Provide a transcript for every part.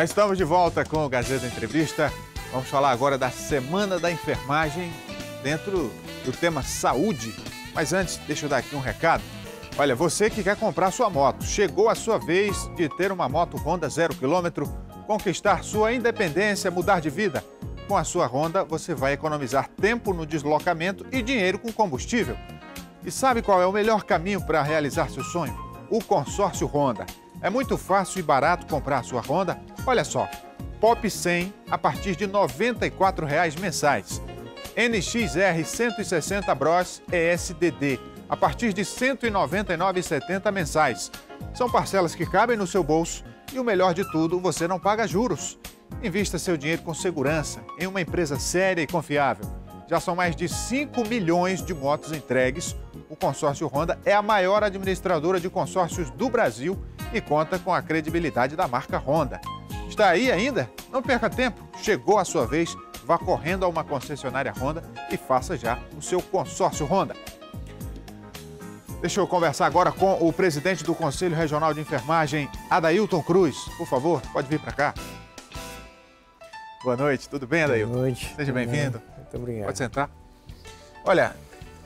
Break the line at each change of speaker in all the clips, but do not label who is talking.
Já estamos de volta com o Gazeta Entrevista. Vamos falar agora da Semana da Enfermagem dentro do tema saúde. Mas antes, deixa eu dar aqui um recado. Olha, você que quer comprar sua moto, chegou a sua vez de ter uma moto Honda zero quilômetro, conquistar sua independência, mudar de vida. Com a sua Honda, você vai economizar tempo no deslocamento e dinheiro com combustível. E sabe qual é o melhor caminho para realizar seu sonho? O consórcio Honda. É muito fácil e barato comprar sua Honda. Olha só, Pop 100 a partir de R$ 94,00 mensais. NXR 160 Bros ESDD a partir de R$ 199,70 mensais. São parcelas que cabem no seu bolso e o melhor de tudo, você não paga juros. Invista seu dinheiro com segurança em uma empresa séria e confiável. Já são mais de 5 milhões de motos entregues o consórcio Honda é a maior administradora de consórcios do Brasil e conta com a credibilidade da marca Honda. Está aí ainda? Não perca tempo, chegou a sua vez, vá correndo a uma concessionária Honda e faça já o seu consórcio Honda. Deixa eu conversar agora com o presidente do Conselho Regional de Enfermagem, Adailton Cruz. Por favor, pode vir para cá. Boa noite, tudo bem, Adailton? Boa noite. Seja bem-vindo. Muito obrigado. Pode sentar. Olha,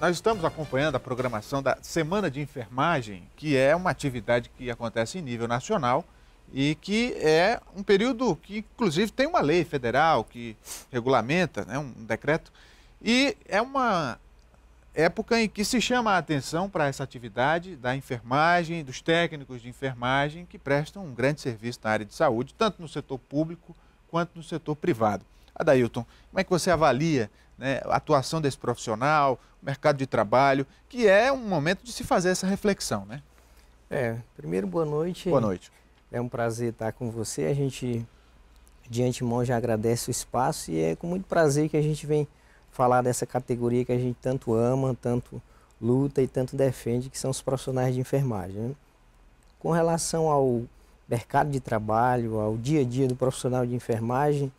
nós estamos acompanhando a programação da Semana de Enfermagem, que é uma atividade que acontece em nível nacional e que é um período que, inclusive, tem uma lei federal que regulamenta, né, um decreto, e é uma época em que se chama a atenção para essa atividade da enfermagem, dos técnicos de enfermagem que prestam um grande serviço na área de saúde, tanto no setor público quanto no setor privado. Adailton, como é que você avalia né, a atuação desse profissional, o mercado de trabalho, que é um momento de se fazer essa reflexão, né? É, primeiro, boa noite.
Boa noite. É um prazer estar com você. A gente, de antemão, já agradece o espaço e é com muito prazer que a gente vem falar dessa categoria que a gente tanto ama, tanto luta e tanto defende, que são os profissionais de enfermagem. Né? Com relação ao mercado de trabalho, ao dia a dia do profissional de enfermagem,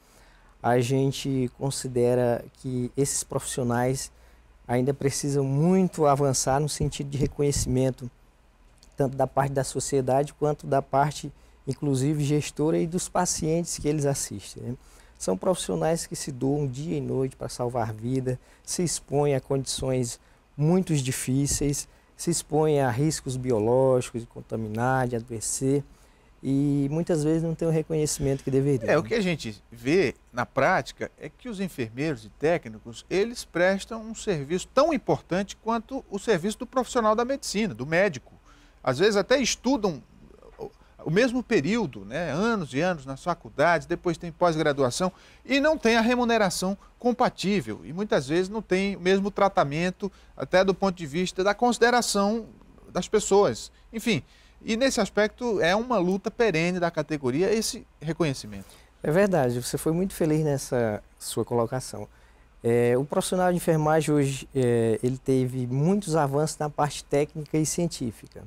a gente considera que esses profissionais ainda precisam muito avançar no sentido de reconhecimento, tanto da parte da sociedade quanto da parte, inclusive, gestora e dos pacientes que eles assistem. Né? São profissionais que se doam dia e noite para salvar vida, se expõem a condições muito difíceis, se expõem a riscos biológicos de contaminar, de adoecer e muitas vezes não tem o reconhecimento que deveria. É, o que
a gente vê na prática é que os enfermeiros e técnicos, eles prestam um serviço tão importante quanto o serviço do profissional da medicina, do médico. Às vezes até estudam o mesmo período, né, anos e anos nas faculdades, depois tem pós-graduação e não tem a remuneração compatível e muitas vezes não tem o mesmo tratamento até do ponto de vista da consideração das pessoas. Enfim, e nesse aspecto é uma luta perene da categoria esse
reconhecimento. É verdade, você foi muito feliz nessa sua colocação. É, o profissional de enfermagem hoje é, ele teve muitos avanços na parte técnica e científica.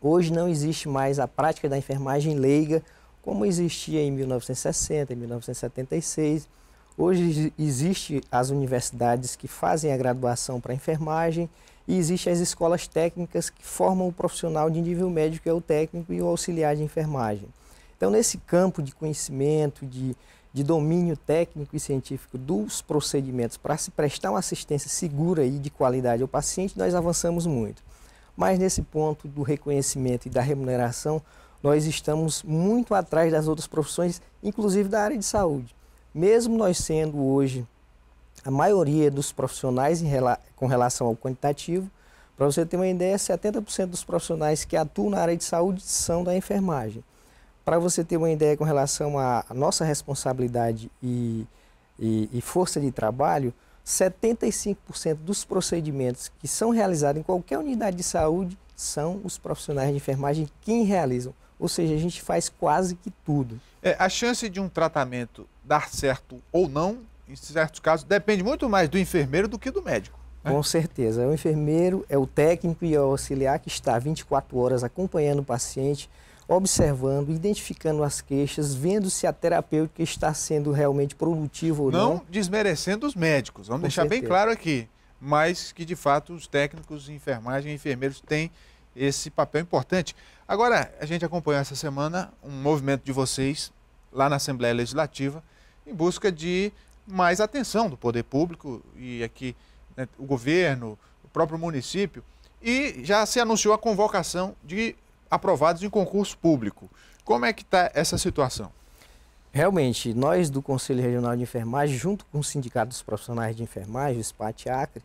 Hoje não existe mais a prática da enfermagem leiga como existia em 1960, em 1976. Hoje existe as universidades que fazem a graduação para enfermagem e existem as escolas técnicas que formam o profissional de nível médico, que é o técnico e o auxiliar de enfermagem. Então, nesse campo de conhecimento, de, de domínio técnico e científico dos procedimentos para se prestar uma assistência segura e de qualidade ao paciente, nós avançamos muito. Mas nesse ponto do reconhecimento e da remuneração, nós estamos muito atrás das outras profissões, inclusive da área de saúde. Mesmo nós sendo hoje a maioria dos profissionais rela com relação ao quantitativo, para você ter uma ideia, 70% dos profissionais que atuam na área de saúde são da enfermagem. Para você ter uma ideia com relação à nossa responsabilidade e, e, e força de trabalho, 75% dos procedimentos que são realizados em qualquer unidade de saúde são os profissionais de enfermagem quem realizam. Ou seja,
a gente faz quase que tudo. É, a chance de um tratamento dar certo ou não, em certos casos, depende muito mais do enfermeiro do que do médico.
Né? Com certeza. O enfermeiro é o técnico e é o auxiliar que está 24 horas acompanhando o paciente, observando, identificando as queixas, vendo se a terapêutica está sendo realmente produtiva ou não. Não
desmerecendo os médicos, vamos Com deixar certeza. bem claro aqui, mas que de fato os técnicos, enfermagem e enfermeiros têm esse papel importante. Agora, a gente acompanhou essa semana um movimento de vocês lá na Assembleia Legislativa em busca de mais atenção do poder público e aqui né, o governo, o próprio município, e já se anunciou a convocação de aprovados em concurso público. Como é que está essa situação? Realmente, nós do Conselho Regional de
Enfermagem, junto com o Sindicato dos Profissionais de Enfermagem, o SPAT Acre,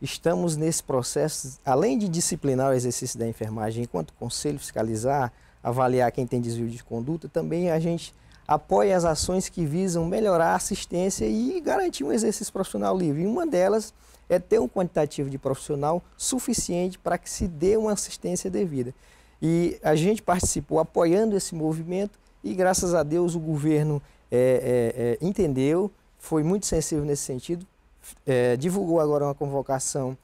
estamos nesse processo, além de disciplinar o exercício da enfermagem enquanto conselho, fiscalizar, avaliar quem tem desvio de conduta, também a gente apoia as ações que visam melhorar a assistência e garantir um exercício profissional livre. E uma delas é ter um quantitativo de profissional suficiente para que se dê uma assistência devida. E a gente participou apoiando esse movimento e, graças a Deus, o governo é, é, é entendeu, foi muito sensível nesse sentido, é, divulgou agora uma convocação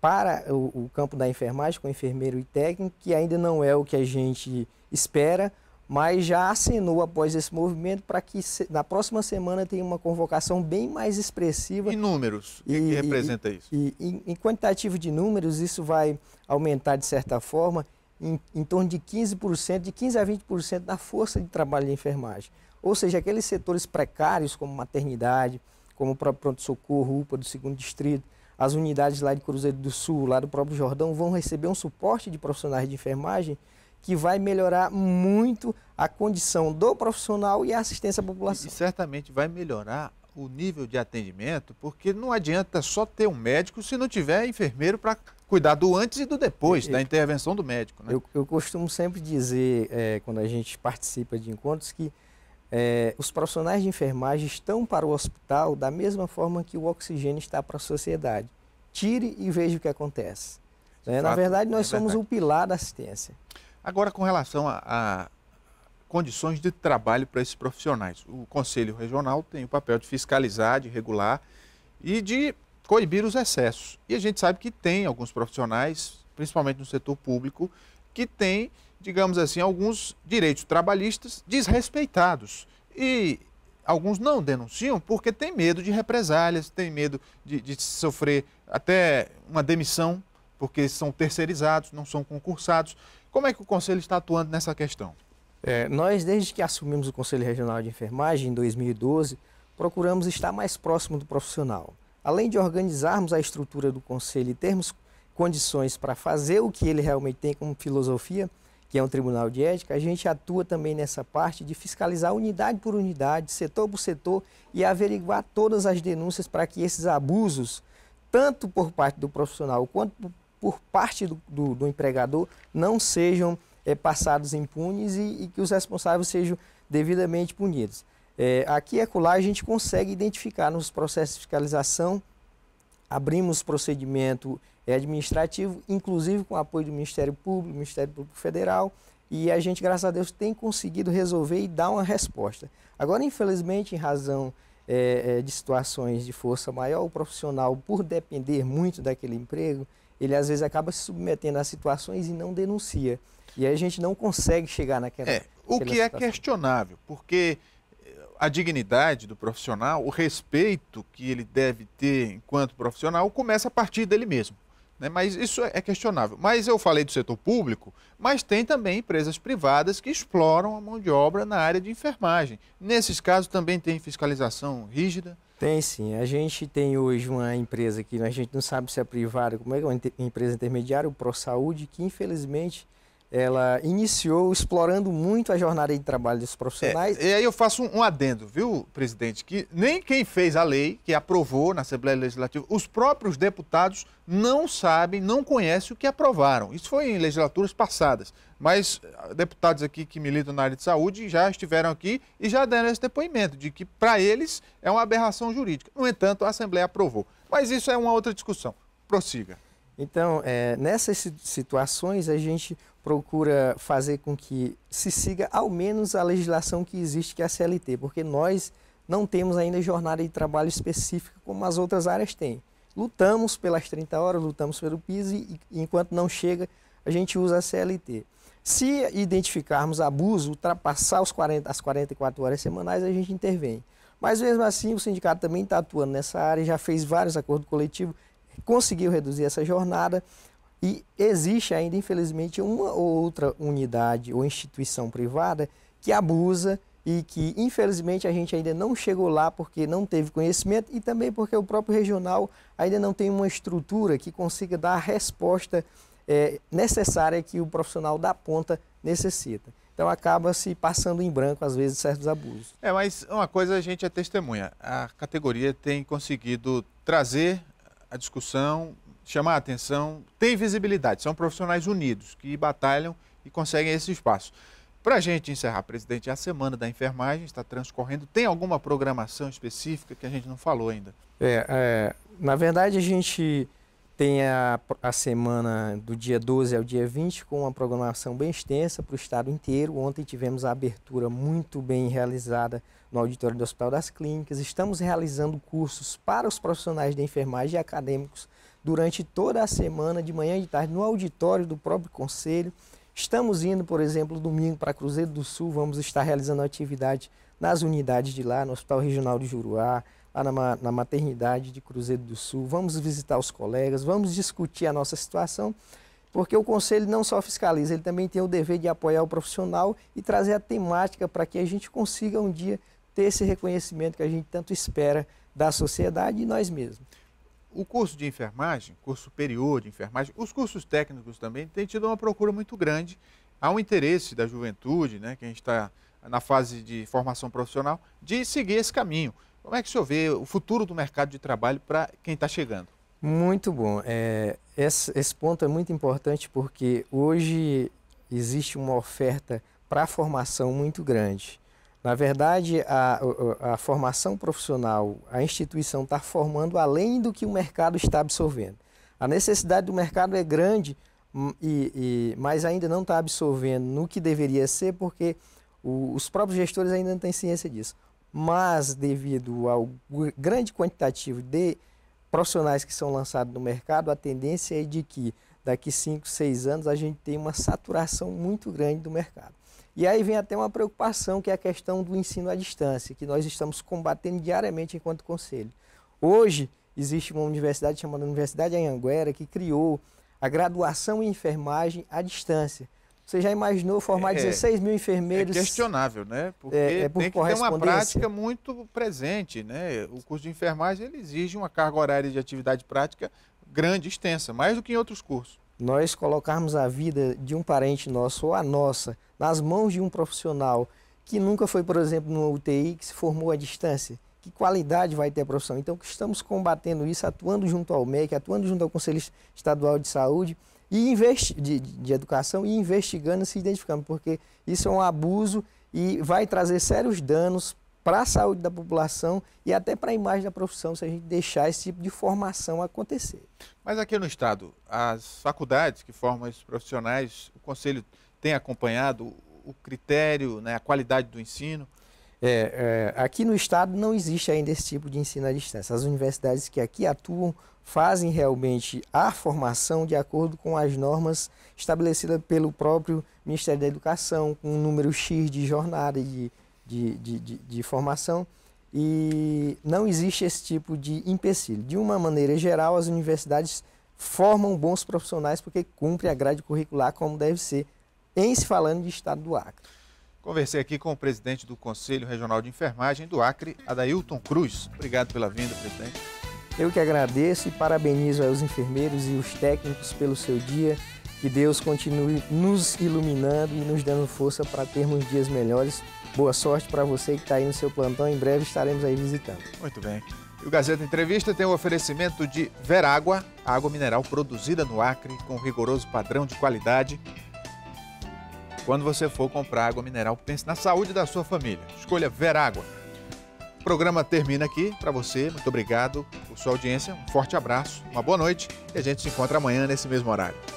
para o, o campo da enfermagem, com enfermeiro e técnico, que ainda não é o que a gente espera, mas já assinou após esse movimento para que na próxima semana tenha uma convocação bem mais expressiva. Em números, e, o que, representa e, isso? E, em, em quantitativo de números, isso vai aumentar de certa forma em, em torno de 15%, de 15% a 20% da força de trabalho de enfermagem. Ou seja, aqueles setores precários, como maternidade, como o próprio pronto-socorro, UPA do segundo distrito, as unidades lá de Cruzeiro do Sul, lá do próprio Jordão, vão receber um suporte de profissionais de enfermagem que vai melhorar
muito a condição do profissional e a assistência à população. E, certamente vai melhorar o nível de atendimento, porque não adianta só ter um médico se não tiver enfermeiro para cuidar do antes e do depois, eu, da intervenção do médico. Né? Eu, eu costumo sempre dizer,
é, quando a gente participa de encontros, que é, os profissionais de enfermagem estão para o hospital da mesma forma que o oxigênio está para a sociedade. Tire e veja o que acontece. Né? Fato, Na verdade, nós é somos verdade. o pilar da assistência.
Agora, com relação a, a condições de trabalho para esses profissionais, o Conselho Regional tem o papel de fiscalizar, de regular e de coibir os excessos. E a gente sabe que tem alguns profissionais, principalmente no setor público, que tem, digamos assim, alguns direitos trabalhistas desrespeitados. E alguns não denunciam porque tem medo de represálias, tem medo de, de sofrer até uma demissão, porque são terceirizados, não são concursados. Como é que o Conselho está atuando nessa questão? É, nós, desde que assumimos o Conselho Regional de Enfermagem, em 2012,
procuramos estar mais próximo do profissional além de organizarmos a estrutura do conselho e termos condições para fazer o que ele realmente tem como filosofia, que é um tribunal de ética, a gente atua também nessa parte de fiscalizar unidade por unidade, setor por setor e averiguar todas as denúncias para que esses abusos, tanto por parte do profissional quanto por parte do, do, do empregador, não sejam é, passados impunes e, e que os responsáveis sejam devidamente punidos. É, aqui e acolá a gente consegue identificar nos processos de fiscalização, abrimos procedimento é, administrativo, inclusive com apoio do Ministério Público, Ministério Público Federal, e a gente, graças a Deus, tem conseguido resolver e dar uma resposta. Agora, infelizmente, em razão é, é, de situações de força maior, o profissional, por depender muito daquele emprego, ele às vezes acaba se submetendo a situações e não denuncia. E aí a gente não consegue chegar naquela. É, o que é situação. é
questionável, porque a dignidade do profissional, o respeito que ele deve ter enquanto profissional, começa a partir dele mesmo. Né? Mas isso é, é questionável. Mas eu falei do setor público, mas tem também empresas privadas que exploram a mão de obra na área de enfermagem. Nesses casos também tem fiscalização rígida? Tem sim. A gente tem hoje uma empresa que a gente não sabe se é privada, como é que é
uma empresa intermediária, o ProSaúde, que infelizmente ela iniciou explorando
muito a jornada de trabalho dos profissionais. É, e aí eu faço um, um, adendo, viu, presidente, que nem quem fez a lei, que aprovou na Assembleia Legislativa, os próprios deputados não sabem, não conhecem o que aprovaram. Isso foi em legislaturas passadas. Mas ah, deputados aqui que militam na área de saúde já estiveram aqui e já deram esse depoimento de que, para eles, é uma aberração jurídica. No entanto, a Assembleia aprovou. Mas isso é uma outra discussão. Prossiga.
Então, é, nessas situações, a gente procura fazer com que se siga ao menos a legislação que existe, que é a CLT, porque nós não temos ainda jornada de trabalho específica como as outras áreas têm. Lutamos pelas 30 horas, lutamos pelo piso e enquanto não chega, a gente usa a CLT. Se identificarmos abuso, ultrapassar os 40, as 44 horas semanais, a gente intervém. Mas mesmo assim, o sindicato também está atuando nessa área, já fez vários acordos coletivos, conseguiu reduzir essa jornada e existe ainda, infelizmente, uma ou outra unidade ou instituição privada que abusa e que, infelizmente, a gente ainda não chegou lá porque não teve conhecimento e também porque o próprio regional ainda não tem uma estrutura que consiga dar a resposta é, necessária que o profissional da ponta necessita. Então acaba se passando em branco, às vezes, certos abusos.
É, mas uma coisa a gente é testemunha. A categoria tem conseguido trazer a discussão chamar a atenção, tem visibilidade, são profissionais unidos que batalham e conseguem esse espaço. Para a gente encerrar, presidente, é a semana da enfermagem está transcorrendo. Tem alguma programação específica que a gente não falou ainda?
É, é na verdade, a gente tem a, a, semana do dia 12 ao dia 20 com uma programação bem extensa para o estado inteiro. Ontem tivemos a abertura muito bem realizada no auditório do Hospital das Clínicas. Estamos realizando cursos para os profissionais de enfermagem e acadêmicos durante toda a semana, de manhã e de tarde, no auditório do próprio Conselho. Estamos indo, por exemplo, domingo para Cruzeiro do Sul, vamos estar realizando atividade nas unidades de lá, no Hospital Regional de Juruá, lá na, na maternidade de Cruzeiro do Sul. Vamos visitar os colegas, vamos discutir a nossa situação, porque o Conselho não só fiscaliza, ele também tem o dever de apoiar o profissional e trazer a temática para que a gente consiga um dia ter esse reconhecimento que a gente tanto espera da sociedade e nós
mesmos o curso de enfermagem, curso superior de enfermagem, os cursos técnicos também têm tido uma procura muito grande. Há um interesse da juventude, né, que a gente está na fase de formação profissional, de seguir esse caminho. Como é que o senhor vê o futuro do mercado de trabalho para quem está chegando?
Muito bom. É, esse, esse ponto é muito importante porque hoje existe uma oferta para a formação muito grande. Na verdade, a, a, formação profissional, a instituição está formando além do que o mercado está absorvendo. A necessidade do mercado é grande, hum, e, e mas ainda não está absorvendo no que deveria ser, porque o, os próprios gestores ainda não têm ciência disso. Mas, devido ao grande quantitativo de profissionais que são lançados no mercado, a tendência é de que daqui 5, 6 anos a gente tem uma saturação muito grande do mercado. E aí vem até uma preocupação, que é a questão do ensino à distância, que nós estamos combatendo diariamente enquanto conselho. Hoje, existe uma universidade chamada Universidade Anhanguera, que criou a graduação em enfermagem à distância. Você já imaginou formar é, 16 é mil
enfermeiros? É questionável, né? Porque é, é por tem que ter uma prática muito presente, né? O curso de enfermagem ele exige uma carga horária de atividade prática grande, extensa, mais do que em outros cursos. Nós colocarmos a vida de um parente nosso ou a nossa nas mãos
de um profissional que nunca foi, por exemplo, numa UTI, que se formou à distância? Que qualidade vai ter a profissão? Então, estamos combatendo isso, atuando junto ao MEC, atuando junto ao Conselho Estadual de Saúde e investi de, de Educação e investigando e se identificando, porque isso é um abuso e vai trazer sérios danos para a saúde da população e até para a imagem da profissão se a gente deixar esse tipo de formação acontecer.
Mas aqui no Estado, as faculdades que formam esses profissionais, o Conselho tem acompanhado o critério, né, a qualidade do ensino? É, é, aqui
no estado não existe ainda esse tipo de ensino à distância. As universidades que aqui atuam fazem realmente a formação de acordo com as normas estabelecidas pelo próprio Ministério da Educação, com um número X de jornada de, de, de, de, de formação. E não existe esse tipo de empecilho. De uma maneira geral, as universidades formam bons profissionais porque cumpre a grade curricular como deve ser em se falando de estado do Acre.
Conversei aqui com o presidente do Conselho Regional de Enfermagem do Acre, Adailton Cruz. Obrigado pela vinda, presidente.
Eu que agradeço e parabenizo aos enfermeiros e os técnicos pelo seu dia. Que Deus continue nos iluminando e nos dando força para termos dias melhores. Boa sorte para você que está aí no seu plantão. Em breve estaremos aí visitando. Muito
bem. E o Gazeta Entrevista tem o um oferecimento de Verágua, água mineral produzida no Acre com rigoroso padrão de qualidade quando você for comprar água mineral, pense na saúde da sua família. Escolha Verágua. O programa termina aqui para você. Muito obrigado por sua audiência. Um forte abraço, uma boa noite e a gente se encontra amanhã nesse mesmo horário.